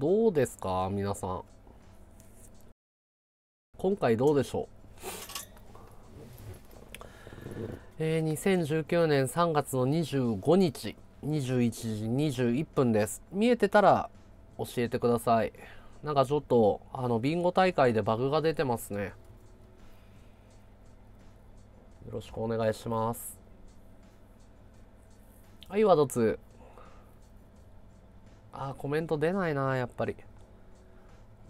どうですか皆さん。今回どうでしょうえー、2019年3月の25日、21時21分です。見えてたら教えてください。なんかちょっと、あの、ビンゴ大会でバグが出てますね。よろしくお願いします。はい、ワード2。あー、コメント出ないな、やっぱり。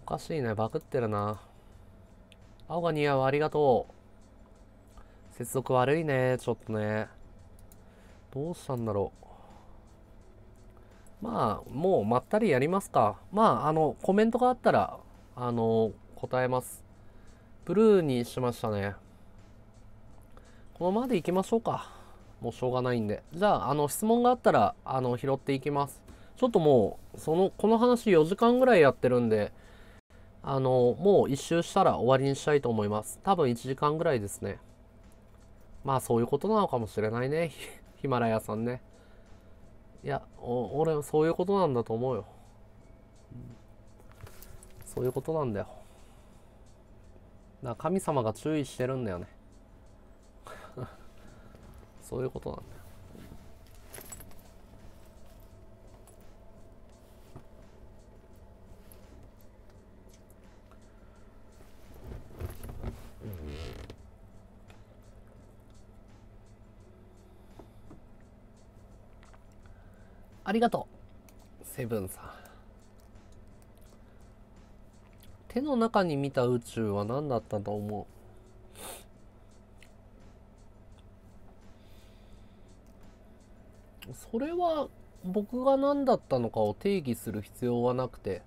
おかしいね、バグってるな。青が似合う、ありがとう。接続悪いね、ちょっとね。どうしたんだろう。まあ、もうまったりやりますか。まあ、あの、コメントがあったら、あの、答えます。ブルーにしましたね。このままでいきましょうか。もうしょうがないんで。じゃあ、あの、質問があったら、あの、拾っていきます。ちょっともう、その、この話4時間ぐらいやってるんで、あの、もう1周したら終わりにしたいと思います。多分1時間ぐらいですね。まあそういうことなのかもしれないね。ヒマラヤさんね。いや、俺、はそういうことなんだと思うよ。そういうことなんだよ。だ神様が注意してるんだよね。そういうことなんだよ。ありがとうセブンさん手の中に見た宇宙は何だったと思うそれは僕が何だったのかを定義する必要はなくて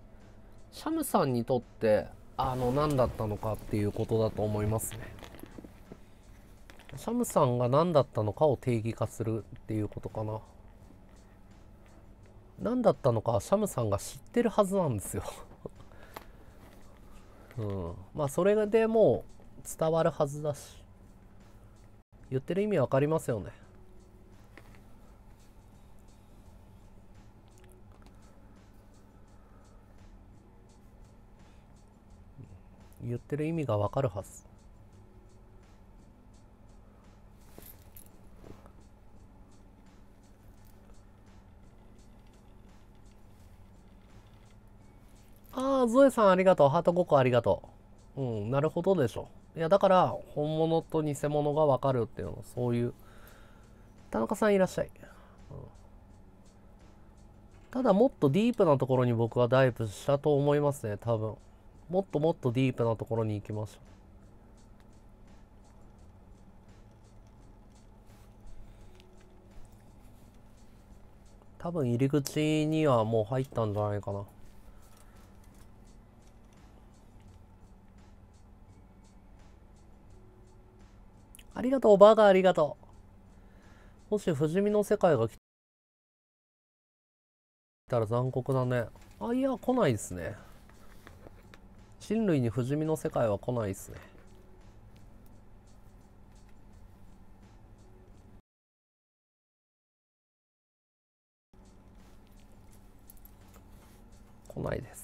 シャムさんにとってあの何だったのかっていうことだと思いますねシャムさんが何だったのかを定義化するっていうことかな何だったのかシャムさんが知ってるはずなんですよ うんまあそれでもう伝わるはずだし言ってる意味わかりますよね言ってる意味がわかるはずああ、ゾエさんありがとう。ハート5個ありがとう。うん、なるほどでしょ。いや、だから、本物と偽物がわかるっていうの、そういう。田中さんいらっしゃい。うん、ただ、もっとディープなところに僕はダイブしたと思いますね、多分。もっともっとディープなところに行きました。多分入り口にはもう入ったんじゃないかな。ありがとう、バーガーありがとう。もし不死身の世界が来たら残酷だね。あ、いや、来ないですね。人類に不死身の世界は来ないですね。来ないです。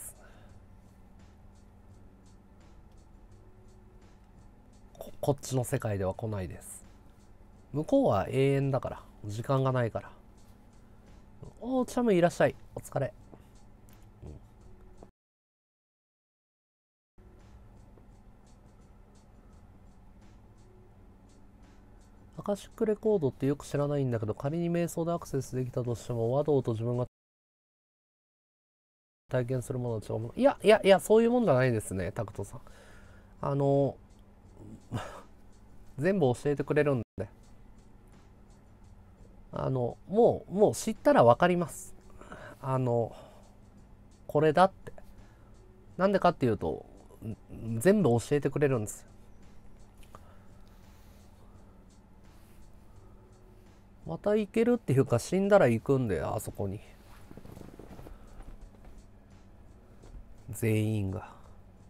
こっちの世界では来ないです向こうは永遠だから時間がないからおーチャムいらっしゃいお疲れアカシックレコードってよく知らないんだけど仮に瞑想でアクセスできたとしても和道と自分が体験するものと違うものいやいやいやそういうもんじゃないですねタクトさんあの 全部教えてくれるんであのもうもう知ったら分かりますあのこれだってなんでかっていうと全部教えてくれるんですまた行けるっていうか死んだら行くんであそこに全員が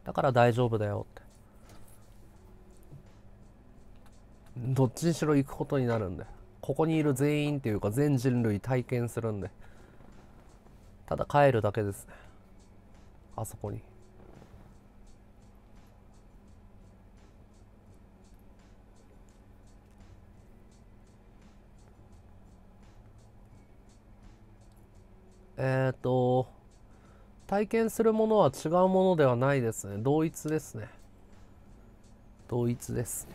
だから大丈夫だよってどっちにしろ行くことになるんでここにいる全員っていうか全人類体験するんでただ帰るだけですねあそこにえっ、ー、と体験するものは違うものではないですね同一ですね同一です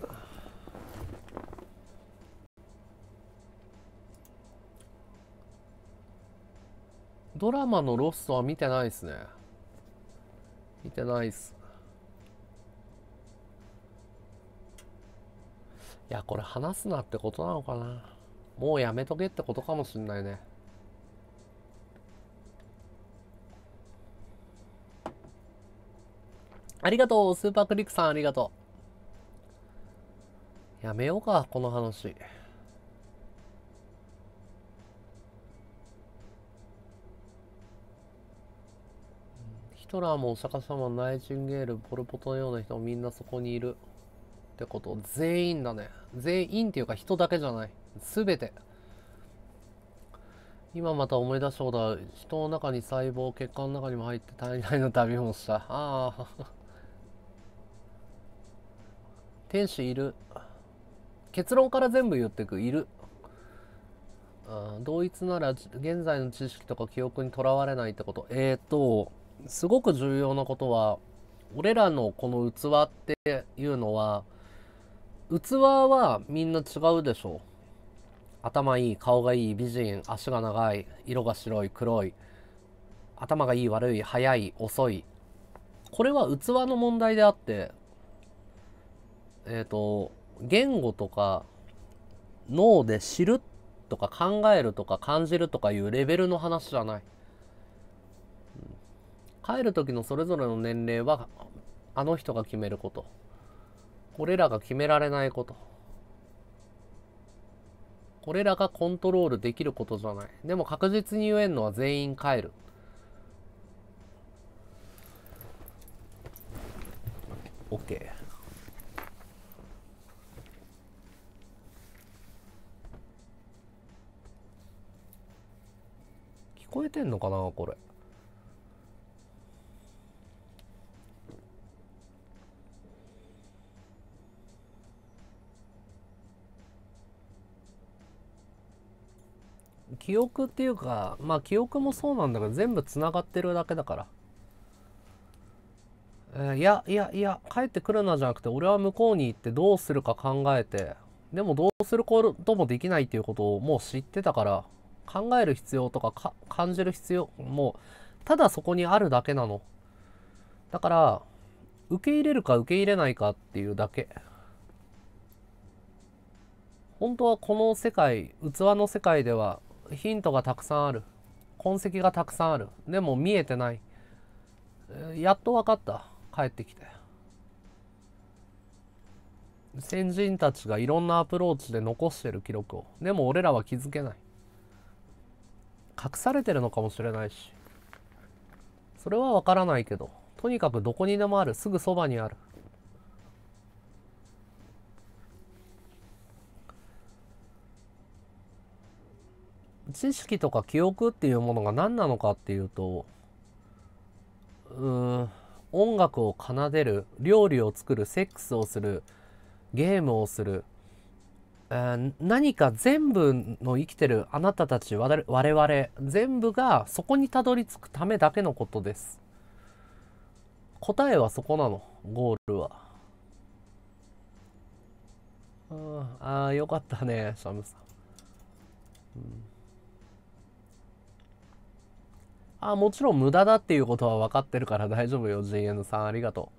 ドラマのロストは見てないですね。見てないっす。いや、これ話すなってことなのかな。もうやめとけってことかもしんないね。ありがとうスーパークリックさんありがとう。やめようか、この話。トラーもお釈迦様ナイチンゲールポルポトのような人もみんなそこにいるってこと全員だね全員っていうか人だけじゃない全て今また思い出したことは人の中に細胞血管の中にも入って体内の旅もしたああ天使いる結論から全部言ってくいる同一なら現在の知識とか記憶にとらわれないってことえっ、ー、とすごく重要なことは俺らのこの器っていうのは器はみんな違うでしょ頭いい顔がいい美人足が長い色が白い黒い頭がいい悪い早い遅いこれは器の問題であってえっ、ー、と言語とか脳で知るとか考えるとか感じるとかいうレベルの話じゃない帰る時のそれぞれの年齢はあの人が決めることこれらが決められないことこれらがコントロールできることじゃないでも確実に言えるのは全員帰るオッケー。聞こえてんのかなこれ記憶っていうか、まあ記憶もそうなんだけど、全部繋がってるだけだから。えー、いや、いや、いや、帰ってくるなじゃなくて、俺は向こうに行ってどうするか考えて、でもどうすることもできないっていうことをもう知ってたから、考える必要とか感じる必要もう、ただそこにあるだけなの。だから、受け入れるか受け入れないかっていうだけ。本当はこの世界器の世界ではヒントがたくさんある痕跡がたくさんあるでも見えてないやっと分かった帰ってきて先人たちがいろんなアプローチで残してる記録をでも俺らは気づけない隠されてるのかもしれないしそれは分からないけどとにかくどこにでもあるすぐそばにある知識とか記憶っていうものが何なのかっていうとうん音楽を奏でる料理を作るセックスをするゲームをする何か全部の生きてるあなたたち我々全部がそこにたどり着くためだけのことです答えはそこなのゴールはああよかったねシャムさん、うんあもちろん無駄だっていうことは分かってるから大丈夫よ GN さんありがと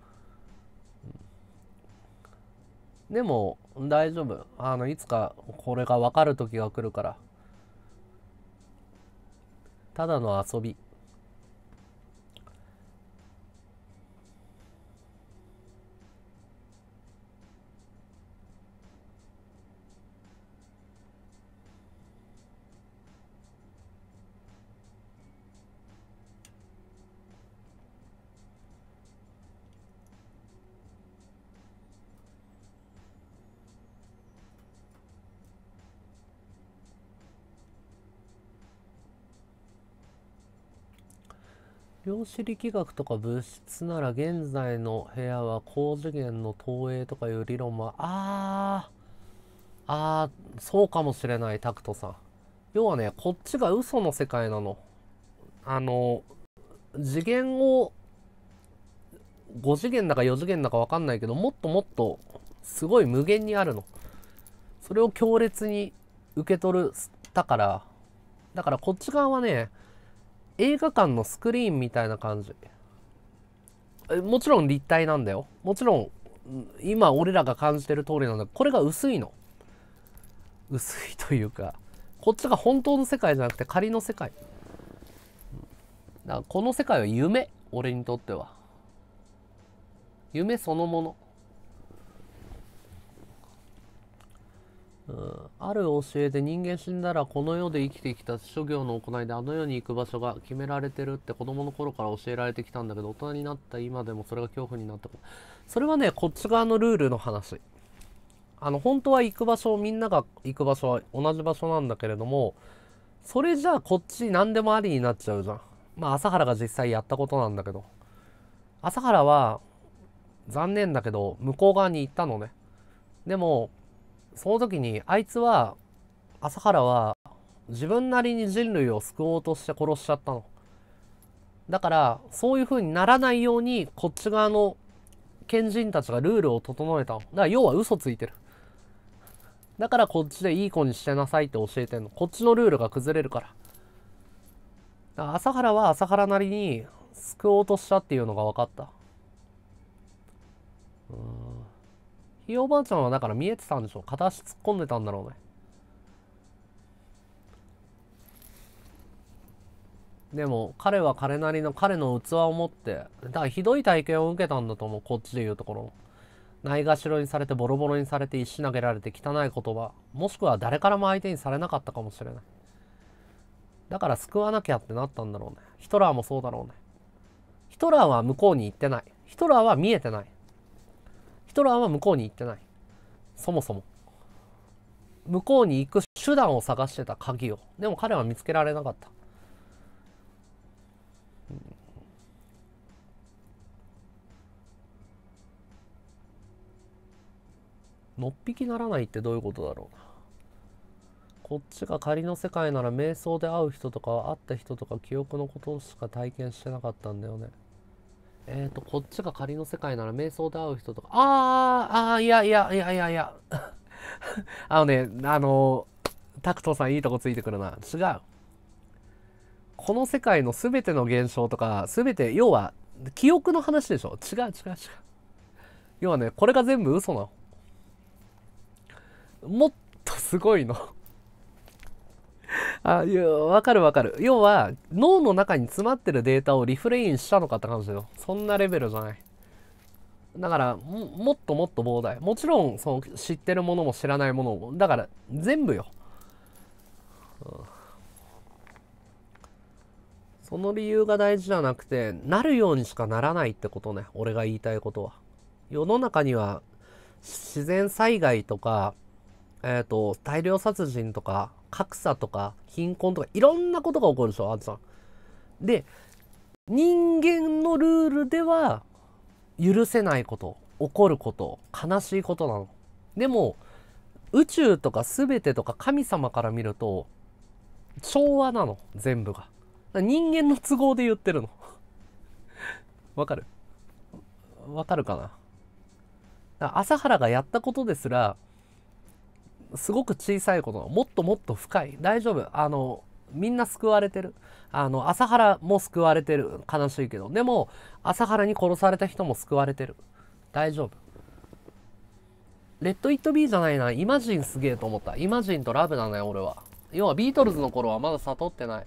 うでも大丈夫あのいつかこれが分かる時が来るからただの遊び子力学とか物質なら現在の部屋は高次元の投影とかいう理論はあーあーそうかもしれないタクトさん要はねこっちが嘘の世界なのあの次元を5次元だか4次元だか分かんないけどもっともっとすごい無限にあるのそれを強烈に受け取るだからだからこっち側はね映画館のスクリーンみたいな感じ。もちろん立体なんだよ。もちろん、今俺らが感じてる通りなんだこれが薄いの。薄いというか、こっちが本当の世界じゃなくて仮の世界。だからこの世界は夢、俺にとっては。夢そのもの。うん、ある教えで人間死んだらこの世で生きてきた諸行の行いであの世に行く場所が決められてるって子供の頃から教えられてきたんだけど大人になった今でもそれが恐怖になったそれはねこっち側のルールの話あの本当は行く場所みんなが行く場所は同じ場所なんだけれどもそれじゃあこっち何でもありになっちゃうじゃんまあ朝原が実際やったことなんだけど朝原は残念だけど向こう側に行ったのねでもその時にあいつは朝原は自分なりに人類を救おうとして殺しちゃったの。だからそういう風にならないようにこっち側の賢人たちがルールを整えたの。だから要は嘘ついてる。だからこっちでいい子にしてなさいって教えてんの。こっちのルールが崩れるから。だから朝原は朝原なりに救おうとしたっていうのが分かった。うんひいおばあちゃんはだから見えてたんでしょう片足突っ込んでたんだろうねでも彼は彼なりの彼の器を持ってだからひどい体験を受けたんだと思うこっちで言うところないがしろにされてボロボロにされて石投げられて汚い言葉もしくは誰からも相手にされなかったかもしれないだから救わなきゃってなったんだろうねヒトラーもそうだろうねヒトラーは向こうに行ってないヒトラーは見えてないトラーは向こうに行ってない。そもそも。向こうに行く手段を探してた鍵を。でも彼は見つけられなかった。のっぴきならないってどういうことだろうな。こっちが仮の世界なら瞑想で会う人とか会った人とか記憶のことしか体験してなかったんだよね。えっ、ー、と、こっちが仮の世界なら瞑想で会う人とか、あー、あー、いやいやいやいやいや。あのね、あのー、タクトさんいいとこついてくるな。違う。この世界の全ての現象とか、全て、要は、記憶の話でしょ。違う違う違う。要はね、これが全部嘘なの。もっとすごいの。あいや、わかるわかる。要は、脳の中に詰まってるデータをリフレインしたのかって感じだよ。そんなレベルじゃない。だから、もっともっと膨大。もちろん、その、知ってるものも知らないものも。だから、全部よ。うんその理由が大事じゃなくて、なるようにしかならないってことね。俺が言いたいことは。世の中には、自然災害とか、えっ、ー、と、大量殺人とか、格差とか貧困とかいろんなことが起こるんですよ、アンさん。で、人間のルールでは許せないこと、起こること、悲しいことなの。でも、宇宙とか全てとか神様から見ると、調和なの、全部が。人間の都合で言ってるの。わかるわかるかなか朝原がやったことですらすごく小さいこともっともっと深い大丈夫あのみんな救われてるあの朝原も救われてる悲しいけどでも朝原に殺された人も救われてる大丈夫レッド・イット・ビーじゃないなイマジンすげえと思ったイマジンとラブだね俺は要はビートルズの頃はまだ悟ってない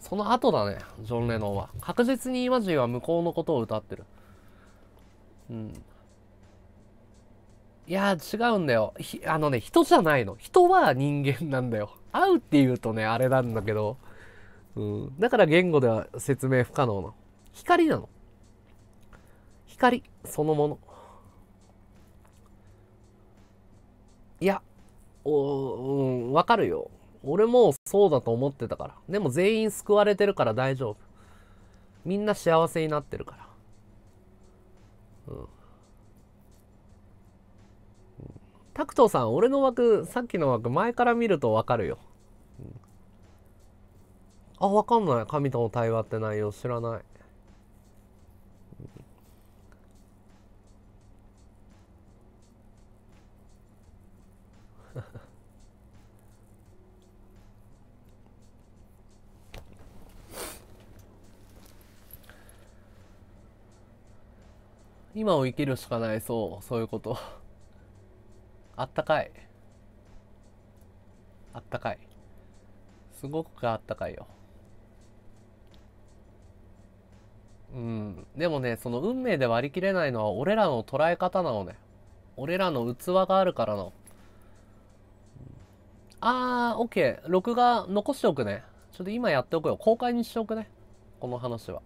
その後だねジョン・レノンは確実にイマジンは向こうのことを歌ってるうんいや違うんだよ。あのね、人じゃないの。人は人間なんだよ。会うって言うとね、あれなんだけど、うん。だから言語では説明不可能な光なの。光そのもの。いや、おうん、わかるよ。俺もそうだと思ってたから。でも全員救われてるから大丈夫。みんな幸せになってるから。うん。タクトさん、俺の枠、さっきの枠、前から見るとわかるよ。うん、あ、わかんない。神との対話って内容知らない。今を生きるしかないそうそういうことあったかい。あったかい。すごくあったかいよ。うん。でもね、その運命で割り切れないのは俺らの捉え方なのね。俺らの器があるからの。あー、オッケー。録画残しておくね。ちょっと今やっておくよ。公開にしておくね。この話は。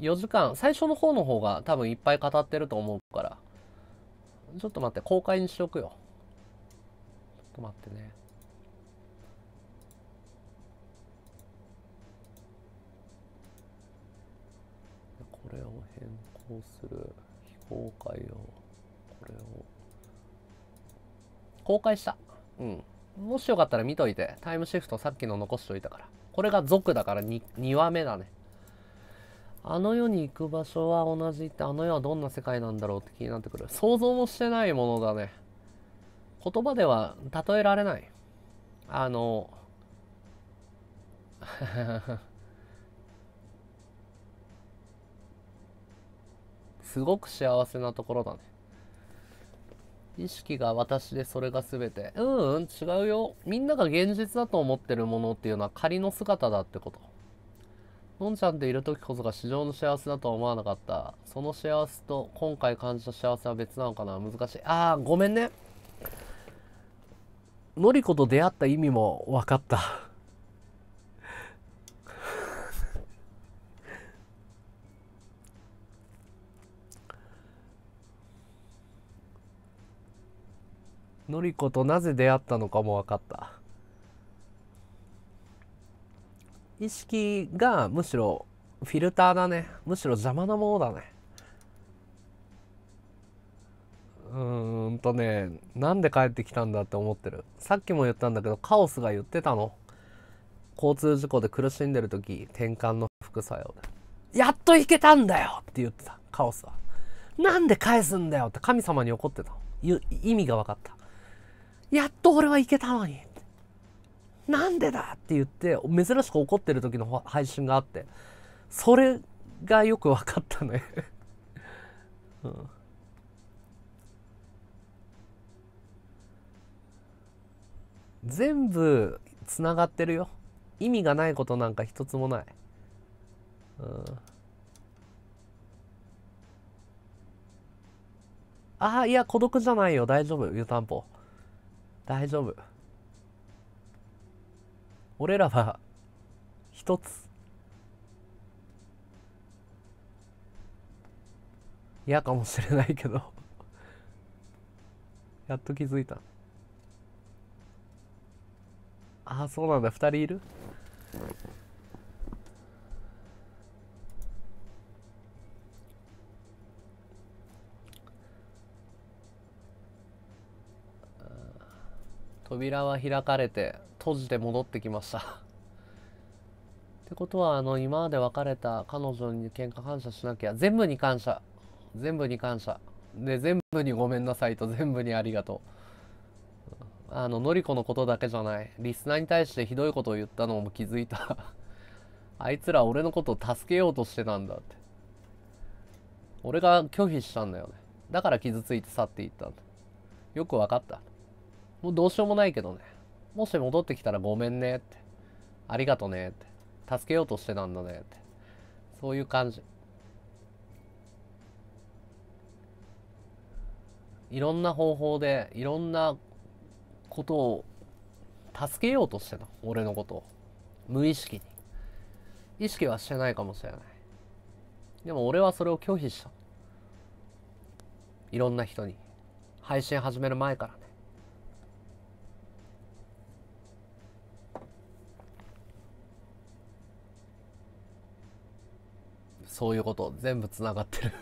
4時間、最初の方の方が多分いっぱい語ってると思うから。ちょっと待って、公開にしとくよ。ちょっと待ってね。これを変更する。非公開を、これを。公開した。うん。もしよかったら見といて。タイムシフトさっきの残しといたから。これが族だから 2, 2話目だね。あの世に行く場所は同じってあの世はどんな世界なんだろうって気になってくる想像もしてないものだね言葉では例えられないあの すごく幸せなところだね意識が私でそれが全てうんうん違うよみんなが現実だと思ってるものっていうのは仮の姿だってことのんちゃんといる時こそが市場の幸せだとは思わなかった。その幸せと今回感じた幸せは別なのかな難しい。ああ、ごめんね。のりこと出会った意味も分かったのりことなぜ出会ったのかも分かった。意識がむしろフィルターだねむしろ邪魔なものだねうーんとねなんで帰ってきたんだって思ってるさっきも言ったんだけどカオスが言ってたの交通事故で苦しんでる時転換の副作用でやっと行けたんだよって言ってたカオスはなんで返すんだよって神様に怒ってた意味が分かったやっと俺は行けたのになんでだって言って珍しく怒ってる時の配信があってそれがよく分かったね うん、全部つながってるよ意味がないことなんか一つもない、うん、ああいや孤独じゃないよ大丈夫湯たんぽ大丈夫俺らは一つ嫌かもしれないけど やっと気づいたああそうなんだ2人いる扉は開かれて閉じて戻ってきました ってことは、あの、今まで別れた彼女に喧嘩感謝しなきゃ。全部に感謝。全部に感謝。で、全部にごめんなさいと、全部にありがとう。あの、のりこのことだけじゃない。リスナーに対してひどいことを言ったのも気づいた あいつら俺のことを助けようとしてたんだって。俺が拒否したんだよね。だから傷ついて去っていったんだ。よくわかった。もうどうしようもないけどね。もし戻ってきたらごめんねって。ありがとねって。助けようとしてたんだねって。そういう感じ。いろんな方法で、いろんなことを助けようとしてた。俺のことを。無意識に。意識はしてないかもしれない。でも俺はそれを拒否した。いろんな人に。配信始める前から。そういうこと全部つながってる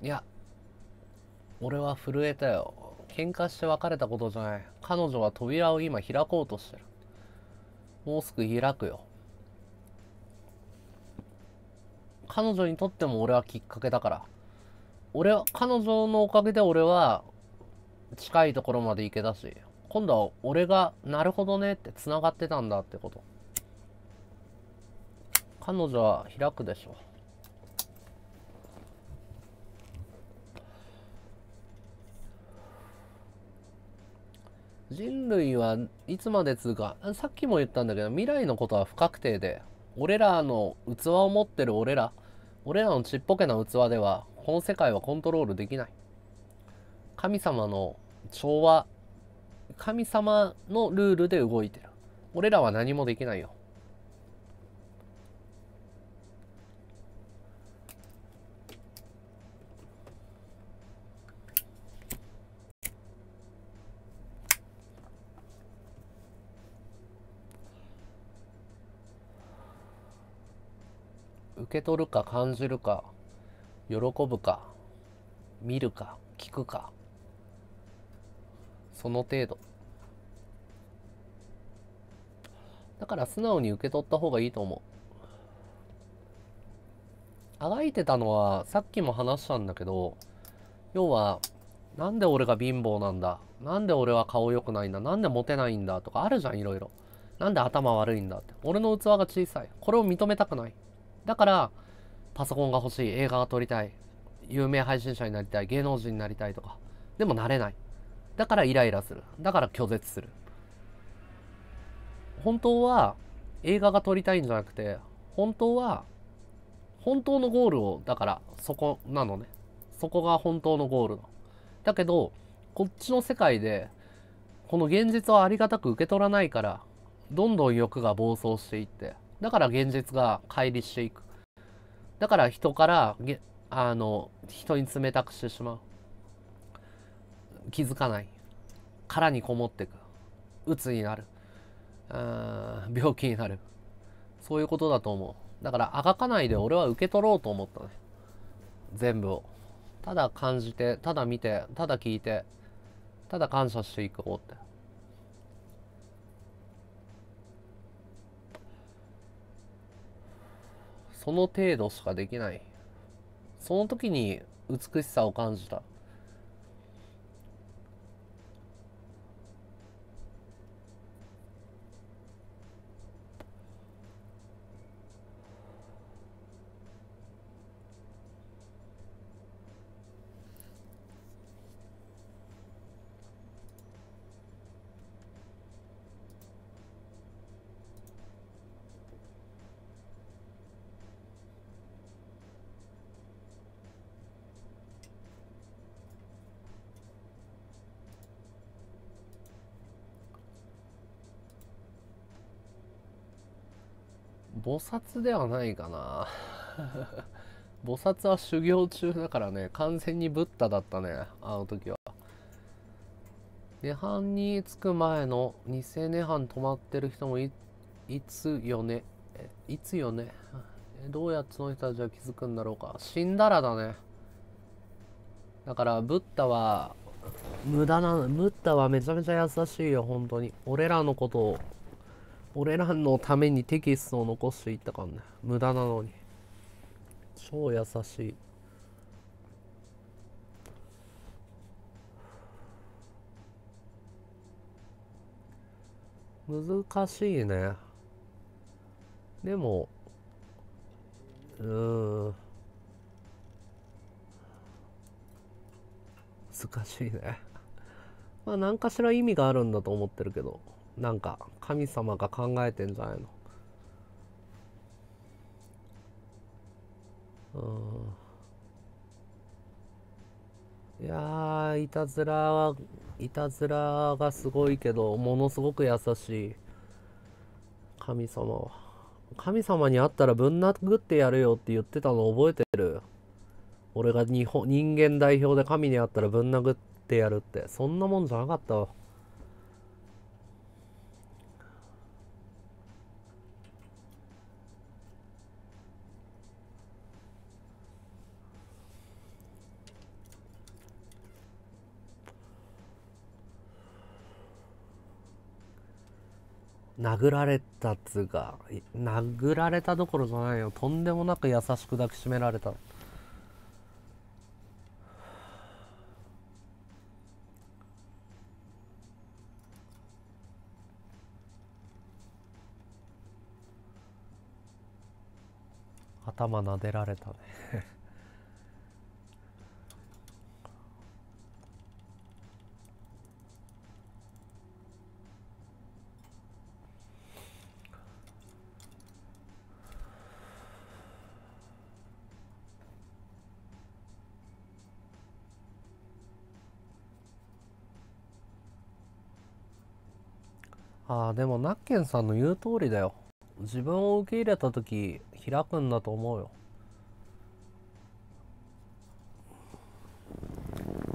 いや俺は震えたよ喧嘩して別れたことじゃない彼女は扉を今開こうとしてるもうすぐ開くよ。彼女にとっても俺はきっかけだから。俺は、彼女のおかげで俺は近いところまで行けたし、今度は俺がなるほどねって繋がってたんだってこと。彼女は開くでしょ。人類はいつまでつうか、さっきも言ったんだけど、未来のことは不確定で、俺らの器を持ってる俺ら、俺らのちっぽけな器では、この世界はコントロールできない。神様の調和、神様のルールで動いてる。俺らは何もできないよ。け取るか感じるか喜ぶか見るか聞くかその程度だから素直に受け取った方がいいと思うあがいてたのはさっきも話したんだけど要はなんで俺が貧乏なんだなんで俺は顔良くないんだなんでモテないんだとかあるじゃんいろいろなんで頭悪いんだって俺の器が小さいこれを認めたくないだからパソコンが欲しい映画が撮りたい有名配信者になりたい芸能人になりたいとかでもなれないだからイライラするだから拒絶する本当は映画が撮りたいんじゃなくて本当は本当のゴールをだからそこなのねそこが本当のゴールのだけどこっちの世界でこの現実をありがたく受け取らないからどんどん欲が暴走していってだから現実が乖離していく。だから人から、あの、人に冷たくしてしまう。気づかない。殻にこもっていく。鬱になる。病気になる。そういうことだと思う。だからあがかないで俺は受け取ろうと思ったね。全部を。ただ感じて、ただ見て、ただ聞いて、ただ感謝していこうって。その程度しかできないその時に美しさを感じた菩薩ではないかな 菩薩は修行中だからね完全にブッダだったねあの時は涅槃に着く前の偽涅槃止まってる人もいつよねいつよねどうやってその人たちは気づくんだろうか死んだらだねだからブッダは無駄なブッダはめちゃめちゃ優しいよ本当に俺らのことを俺らのためにテキストを残していったかんね無駄なのに超優しい難しいねでもうん難しいねまあ何かしら意味があるんだと思ってるけどなんか神様が考えてんじゃないのうんいやいたずらはいたずらがすごいけどものすごく優しい神様は神様に会ったらぶん殴ってやるよって言ってたの覚えてる俺が日本人間代表で神に会ったらぶん殴ってやるってそんなもんじゃなかったわ殴られたつうか殴られたどころじゃないよとんでもなく優しく抱きしめられた頭撫でられたねでもナッケンさんの言う通りだよ自分を受け入れた時開くんだと思うよ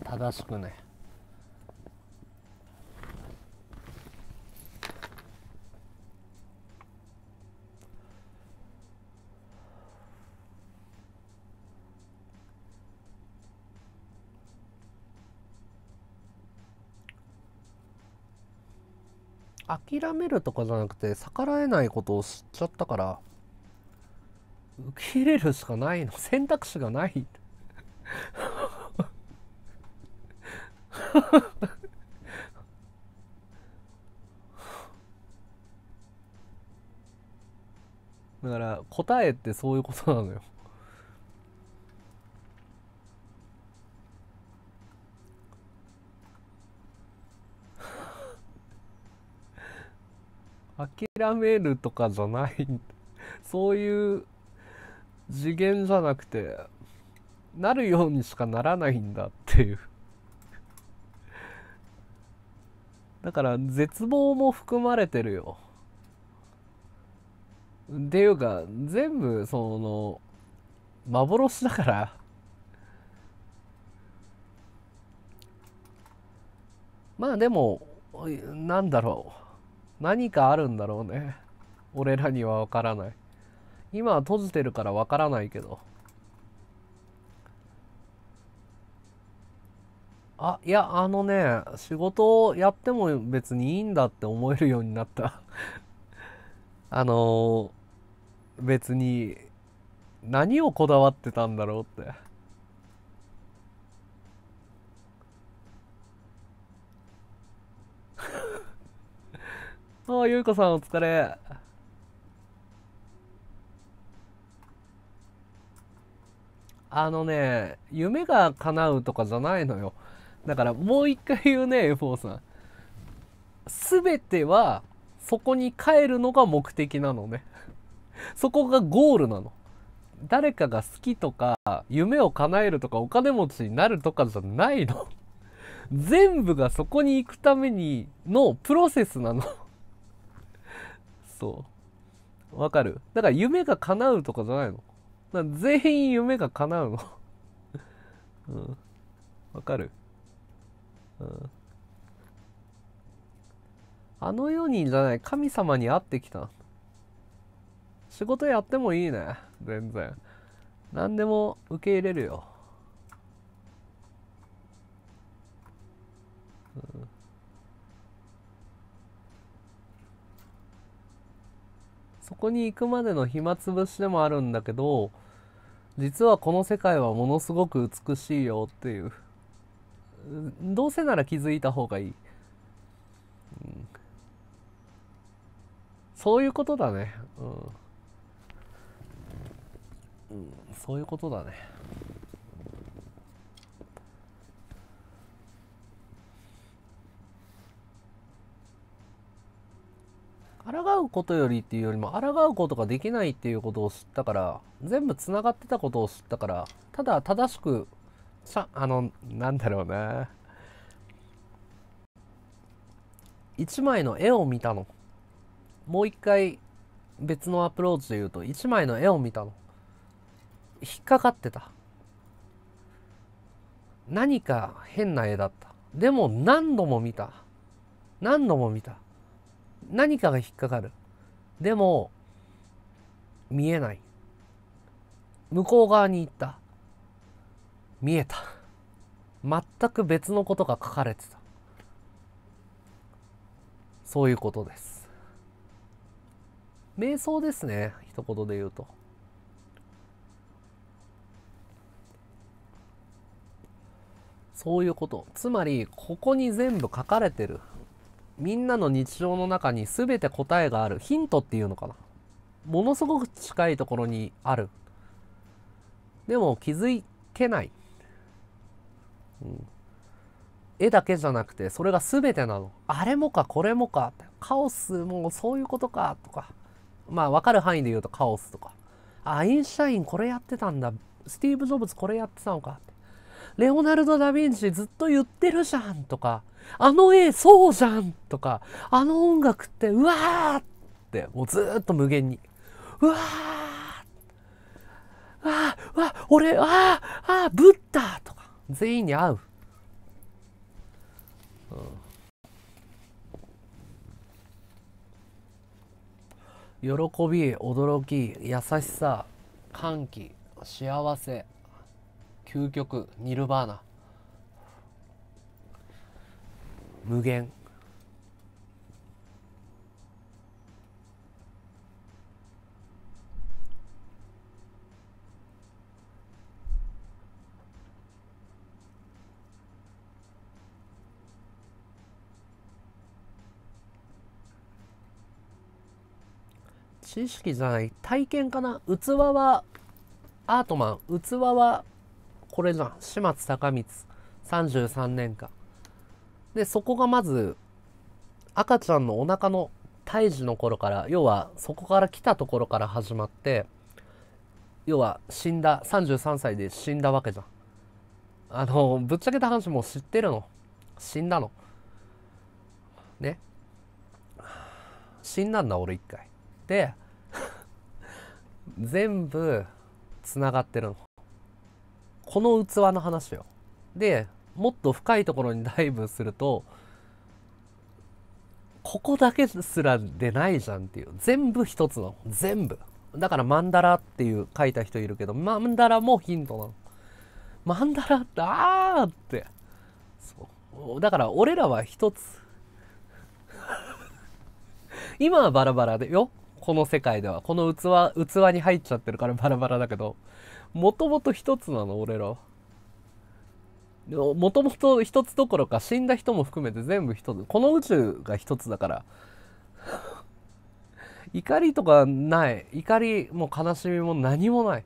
正しくね諦めるとかじゃなくて逆らえないことを知っちゃったから受け入れるしかないの選択肢がないだから答えってそういうことなのよ諦めるとかじゃない そういう次元じゃなくてなるようにしかならないんだっていう だから絶望も含まれてるよっていうか全部その幻だから まあでもなんだろう何かあるんだろうね。俺らにはわからない。今は閉じてるからわからないけど。あ、いや、あのね、仕事をやっても別にいいんだって思えるようになった あのー、別に、何をこだわってたんだろうって。ああ、ゆうこさんお疲れ。あのね、夢が叶うとかじゃないのよ。だからもう一回言うね、F4 さん。すべては、そこに帰るのが目的なのね。そこがゴールなの。誰かが好きとか、夢を叶えるとか、お金持ちになるとかじゃないの。全部がそこに行くためにのプロセスなのそうわかるだから夢が叶うとかじゃないの全員夢が叶うの うんわかるうんあの世にじゃない神様に会ってきた仕事やってもいいね全然何でも受け入れるよこに行くまでの暇つぶしでもあるんだけど実はこの世界はものすごく美しいよっていうどうせなら気づいた方がいい、うん、そういうことだね、うん、うん、そういうことだね抗うことよりっていうよりも抗うことができないっていうことを知ったから全部つながってたことを知ったからただ正しくさあのなんだろうな1枚の絵を見たのもう一回別のアプローチで言うと1枚の絵を見たの引っかかってた何か変な絵だったでも何度も見た何度も見た何かが引っかかるでも見えない向こう側に行った見えた全く別のことが書かれてたそういうことです瞑想ですね一言で言うとそういうことつまりここに全部書かれてるみんなの日常の中に全て答えがあるヒントっていうのかなものすごく近いところにあるでも気づけない、うん、絵だけじゃなくてそれが全てなのあれもかこれもかカオスもそういうことかとかまあ分かる範囲で言うとカオスとかアインシュタインこれやってたんだスティーブ・ジョブズこれやってたのかレオナルド・ダ・ヴィンチずっと言ってるじゃんとか、あの絵そうじゃんとか、あの音楽ってうわーって、もうずっと無限に。うわーあーわ俺あーああ、ブッダとか全員に合う、喜び驚き優しさ歓喜幸せ究極ニルバーナ無限知識じゃない体験かな器はアートマン器はこれじゃん始末高光33年間でそこがまず赤ちゃんのお腹の胎児の頃から要はそこから来たところから始まって要は死んだ33歳で死んだわけじゃんあのぶっちゃけた話もう知ってるの死んだのね死んだんだ俺一回で全部つながってるのこの器の話よ。で、もっと深いところにダイブすると、ここだけすら出ないじゃんっていう。全部一つの。全部。だからマンダラっていう書いた人いるけど、マンダラもヒントなの。マンダラってあーって。そう。だから俺らは一つ。今はバラバラでよ。この世界では。この器、器に入っちゃってるからバラバラだけど。もともと一つなの俺らもともと一つどころか死んだ人も含めて全部一つこの宇宙が一つだから 怒りとかない怒りも悲しみも何もない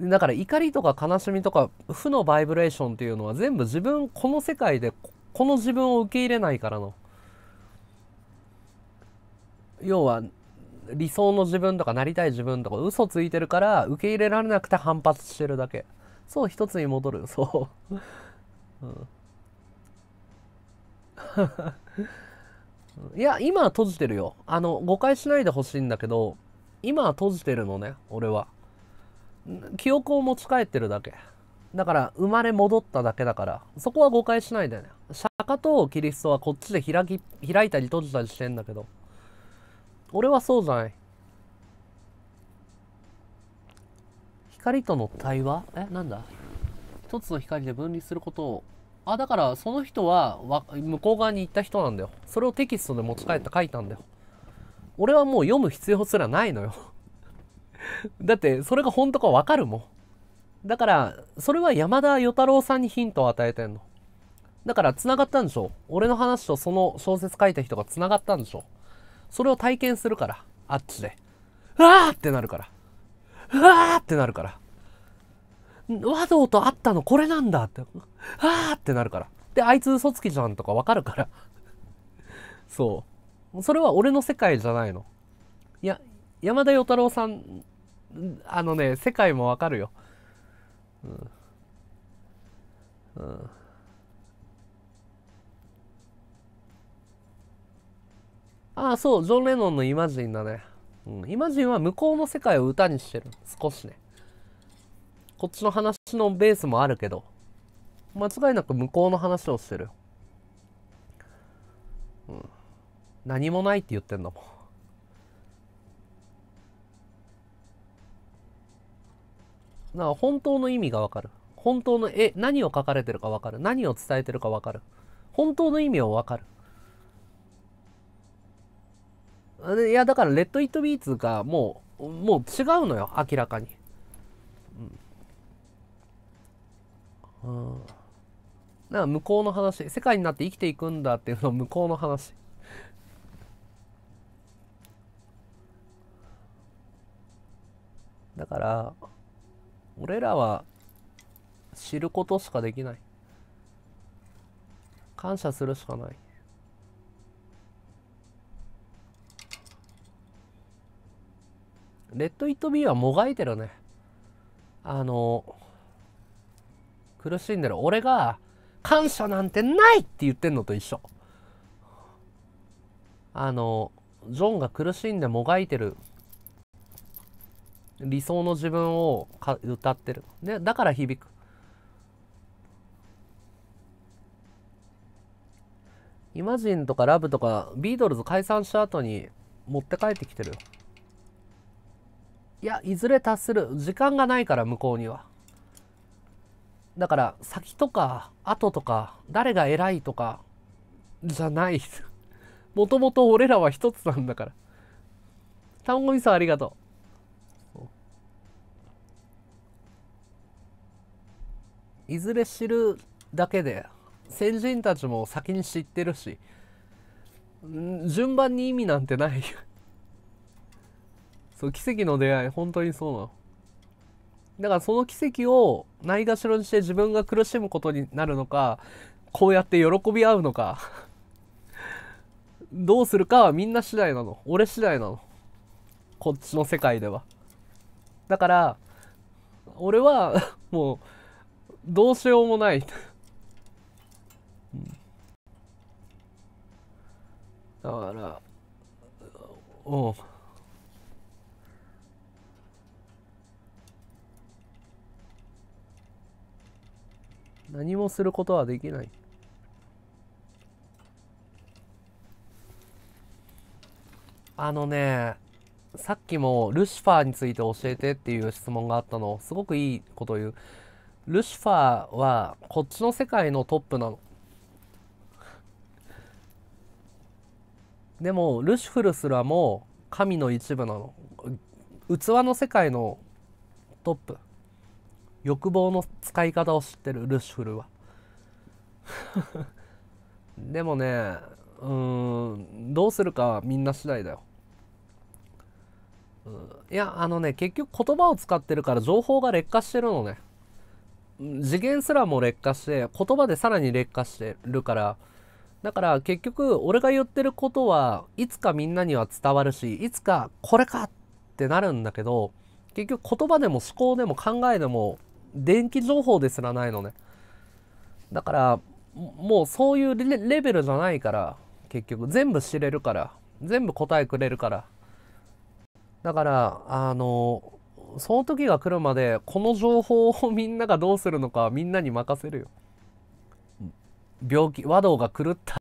だから怒りとか悲しみとか負のバイブレーションっていうのは全部自分この世界でこの自分を受け入れないからの要は理想の自分とかなりたい自分とか嘘ついてるから受け入れられなくて反発してるだけそう一つに戻るそううんいや今は閉じてるよあの誤解しないでほしいんだけど今は閉じてるのね俺は記憶を持ち帰ってるだけだから生まれ戻っただけだからそこは誤解しないでね釈迦とキリストはこっちで開き開いたり閉じたりしてんだけど俺はそうじゃない光との対話えなんだ一つの光で分離することをあだからその人はわ向こう側に行った人なんだよそれをテキストで持ち帰って書いたんだよ俺はもう読む必要すらないのよ だってそれが本当かわかるもんだからそれは山田与太郎さんにヒントを与えてんのだから繋がったんでしょ俺の話とその小説書いた人が繋がったんでしょそれを体験するから、あっちで。うわーってなるから。うわーってなるから。和道と会ったのこれなんだって。うーってなるから。で、あいつ嘘つきじゃんとかわかるから。そう。それは俺の世界じゃないの。いや、山田与太郎さん、あのね、世界もわかるよ。うん。うん。ああ、そう、ジョン・レノンのイマジンだね。うん、イマジンは向こうの世界を歌にしてる。少しね。こっちの話のベースもあるけど、間違いなく向こうの話をしてる。うん。何もないって言ってんだもん。なから本当の意味がわかる。本当の絵、何を書かれてるかわかる。何を伝えてるかわかる。本当の意味をわかる。いや、だから、レッド・イット・ビーツがもう、もう違うのよ、明らかに。うん。うん。な、ら向こうの話、世界になって生きていくんだっていうの向こうの話。だから、俺らは知ることしかできない。感謝するしかない。レッド・イット・ビーはもがいてるね。あの、苦しんでる。俺が、感謝なんてないって言ってんのと一緒。あの、ジョンが苦しんでもがいてる理想の自分を歌ってる。で、だから響く。イマジンとかラブとかビートルズ解散した後に持って帰ってきてるよ。いや、いずれ達する。時間がないから、向こうには。だから、先とか、後とか、誰が偉いとか、じゃない。もともと俺らは一つなんだから。たまごみさんありがとう。いずれ知るだけで先人たちも先に知ってるし順番に意味なんてないそう奇跡の出会い本当にそうなのだからその奇跡をないがしろにして自分が苦しむことになるのかこうやって喜び合うのか どうするかはみんな次第なの俺次第なのこっちの世界ではだから俺は もうどうしようもないだからうん何もすることはできないあのねさっきもルシファーについて教えてっていう質問があったのすごくいいこと言うルシファーはこっちの世界のトップなのでもルシフルすらも神の一部なの器の世界のトップ欲望の使い方を知ってるルシフルは でもねうんどうするかはみんな次第だよいやあのね結局言葉を使ってるから情報が劣化してるのね次元すらも劣化して言葉でさらに劣化してるからだから結局俺が言ってることはいつかみんなには伝わるしいつかこれかってなるんだけど結局言葉でも思考でも考えでも電気情報ですらないのねだからもうそういうレベルじゃないから結局全部知れるから全部答えくれるからだからあのその時が来るまでこの情報をみんながどうするのかみんなに任せるよ病気和道が狂った